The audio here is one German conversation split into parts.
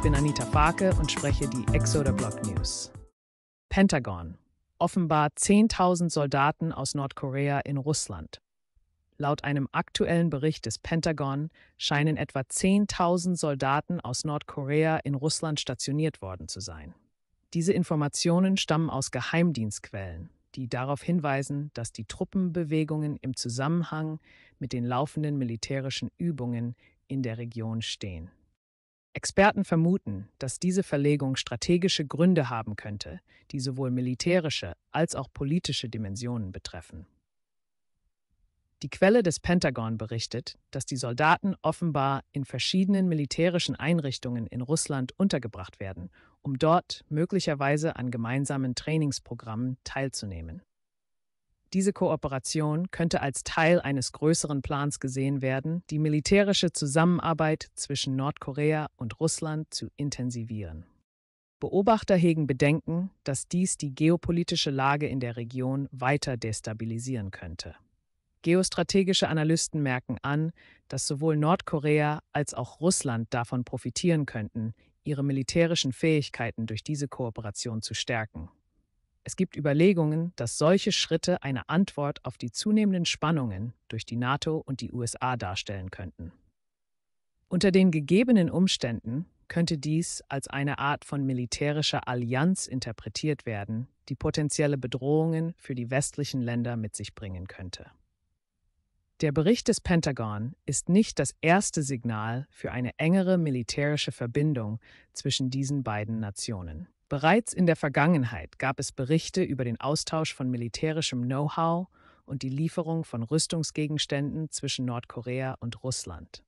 Ich bin Anita Farke und spreche die Exoder Block News. Pentagon. Offenbar 10.000 Soldaten aus Nordkorea in Russland. Laut einem aktuellen Bericht des Pentagon scheinen etwa 10.000 Soldaten aus Nordkorea in Russland stationiert worden zu sein. Diese Informationen stammen aus Geheimdienstquellen, die darauf hinweisen, dass die Truppenbewegungen im Zusammenhang mit den laufenden militärischen Übungen in der Region stehen. Experten vermuten, dass diese Verlegung strategische Gründe haben könnte, die sowohl militärische als auch politische Dimensionen betreffen. Die Quelle des Pentagon berichtet, dass die Soldaten offenbar in verschiedenen militärischen Einrichtungen in Russland untergebracht werden, um dort möglicherweise an gemeinsamen Trainingsprogrammen teilzunehmen. Diese Kooperation könnte als Teil eines größeren Plans gesehen werden, die militärische Zusammenarbeit zwischen Nordkorea und Russland zu intensivieren. Beobachter hegen Bedenken, dass dies die geopolitische Lage in der Region weiter destabilisieren könnte. Geostrategische Analysten merken an, dass sowohl Nordkorea als auch Russland davon profitieren könnten, ihre militärischen Fähigkeiten durch diese Kooperation zu stärken. Es gibt Überlegungen, dass solche Schritte eine Antwort auf die zunehmenden Spannungen durch die NATO und die USA darstellen könnten. Unter den gegebenen Umständen könnte dies als eine Art von militärischer Allianz interpretiert werden, die potenzielle Bedrohungen für die westlichen Länder mit sich bringen könnte. Der Bericht des Pentagon ist nicht das erste Signal für eine engere militärische Verbindung zwischen diesen beiden Nationen. Bereits in der Vergangenheit gab es Berichte über den Austausch von militärischem Know-how und die Lieferung von Rüstungsgegenständen zwischen Nordkorea und Russland.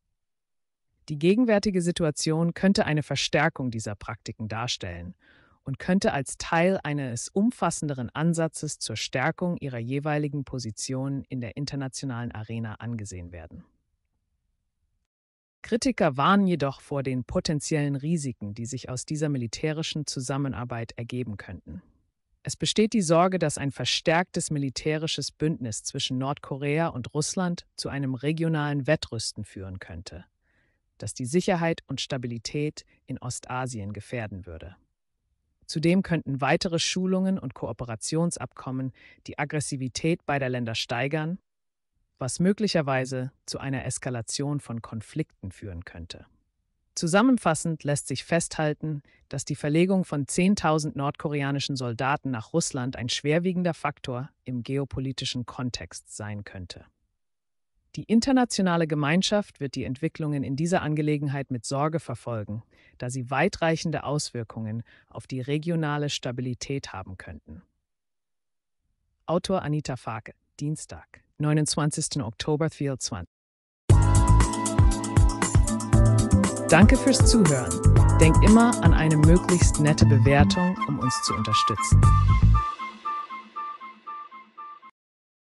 Die gegenwärtige Situation könnte eine Verstärkung dieser Praktiken darstellen und könnte als Teil eines umfassenderen Ansatzes zur Stärkung ihrer jeweiligen Positionen in der internationalen Arena angesehen werden. Kritiker warnen jedoch vor den potenziellen Risiken, die sich aus dieser militärischen Zusammenarbeit ergeben könnten. Es besteht die Sorge, dass ein verstärktes militärisches Bündnis zwischen Nordkorea und Russland zu einem regionalen Wettrüsten führen könnte, das die Sicherheit und Stabilität in Ostasien gefährden würde. Zudem könnten weitere Schulungen und Kooperationsabkommen die Aggressivität beider Länder steigern was möglicherweise zu einer Eskalation von Konflikten führen könnte. Zusammenfassend lässt sich festhalten, dass die Verlegung von 10.000 nordkoreanischen Soldaten nach Russland ein schwerwiegender Faktor im geopolitischen Kontext sein könnte. Die internationale Gemeinschaft wird die Entwicklungen in dieser Angelegenheit mit Sorge verfolgen, da sie weitreichende Auswirkungen auf die regionale Stabilität haben könnten. Autor Anita Farke, Dienstag. 29. Oktober 2024. Danke fürs Zuhören. Denk immer an eine möglichst nette Bewertung, um uns zu unterstützen.